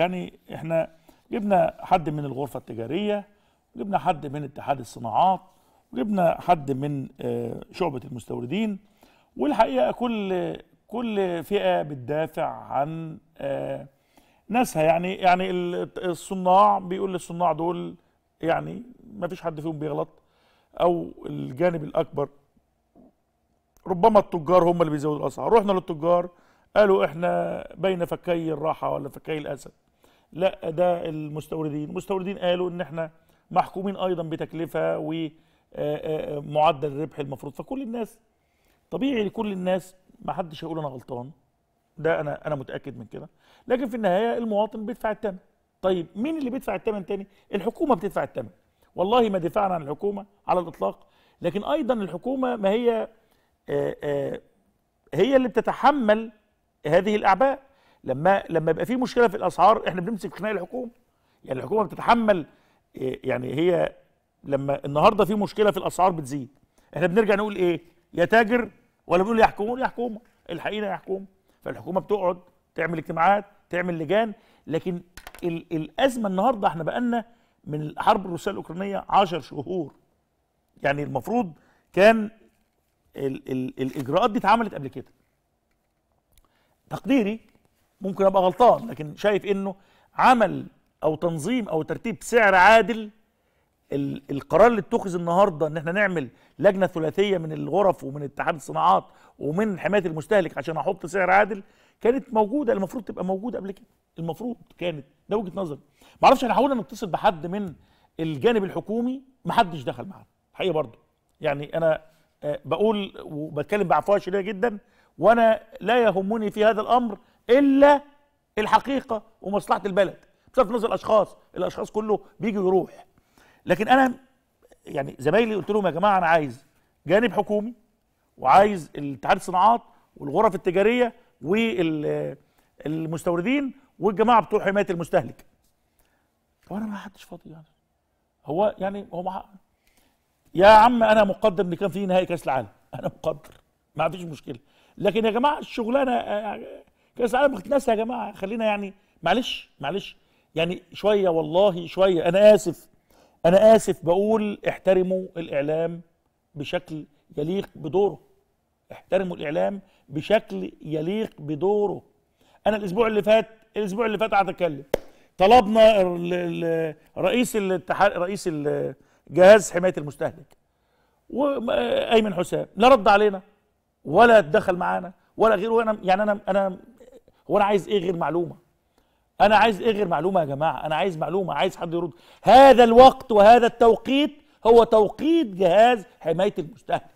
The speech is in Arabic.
يعني احنا جبنا حد من الغرفه التجاريه جبنا حد من اتحاد الصناعات وجبنا حد من آه، شعبه المستوردين والحقيقه كل كل فئه بتدافع عن آه، ناسها يعني يعني الصناع بيقول للصناع دول يعني ما فيش حد فيهم بيغلط او الجانب الاكبر ربما التجار هم اللي بيزودوا الاسعار رحنا للتجار قالوا احنا بين فكي الراحه ولا فكي الاسد لا ده المستوردين المستوردين قالوا ان احنا محكومين ايضا بتكلفه ومعدل آه، آه، آه، الربح المفروض فكل الناس طبيعي لكل الناس ما حدش هيقول انا غلطان ده انا انا متاكد من كده لكن في النهايه المواطن بيدفع الثمن طيب مين اللي بيدفع الثمن تاني الحكومه بتدفع الثمن والله ما دفاعا عن الحكومه على الاطلاق لكن ايضا الحكومه ما هي آآ آآ هي اللي بتتحمل هذه الاعباء لما لما يبقى في مشكله في الاسعار احنا بنمسك في خناق الحكومه يعني الحكومه بتتحمل إيه، يعني هي لما النهارده في مشكله في الاسعار بتزيد احنا بنرجع نقول ايه يا تاجر ولا بنقول يا حكومه يا حكومه الحقيقه يا حكومه فالحكومه بتقعد تعمل اجتماعات تعمل لجان لكن ال الازمه النهارده احنا بقالنا من الحرب الروسيه الاوكرانيه 10 شهور يعني المفروض كان ال ال الاجراءات دي اتعملت قبل كده تقديري ممكن ابقى غلطان لكن شايف انه عمل او تنظيم او ترتيب سعر عادل القرار اللي اتخذ النهارده ان احنا نعمل لجنه ثلاثيه من الغرف ومن اتحاد الصناعات ومن حمايه المستهلك عشان احط سعر عادل كانت موجوده المفروض تبقى موجوده قبل كده المفروض كانت ده وجهه نظري ما اعرفش احنا حاولنا نتصل بحد من الجانب الحكومي ما حدش دخل معانا حقيقه برضه يعني انا آه، بقول وبتكلم بعفويه شديده جدا وانا لا يهمني في هذا الامر الا الحقيقه ومصلحه البلد بصرف نظر الاشخاص الاشخاص كله بيجي ويروح لكن انا يعني زمايلي قلت لهم يا جماعه انا عايز جانب حكومي وعايز الاتحاد الصناعات والغرف التجاريه والمستوردين والجماعه بتوع حمايه المستهلك هو انا ما حدش فاضي يعني هو يعني هو مع... يا عم انا مقدر ان كان في نهائي كاس العالم انا مقدر ما فيش مشكله لكن يا جماعه الشغلانه كاس العالم بتنسى يا جماعه خلينا يعني معلش معلش يعني شويه والله شويه انا اسف انا اسف بقول احترموا الاعلام بشكل يليق بدوره احترموا الاعلام بشكل يليق بدوره انا الاسبوع اللي فات الاسبوع اللي فات قعدت اتكلم طلبنا رئيس الاتحاد رئيس جهاز حمايه المستهلك وايمن حسام لا رد علينا ولا دخل معانا ولا غيره انا يعني انا انا هو انا عايز ايه غير معلومه انا عايز ايه غير معلومه يا جماعه انا عايز معلومه عايز حد يرد هذا الوقت وهذا التوقيت هو توقيت جهاز حمايه المستهلك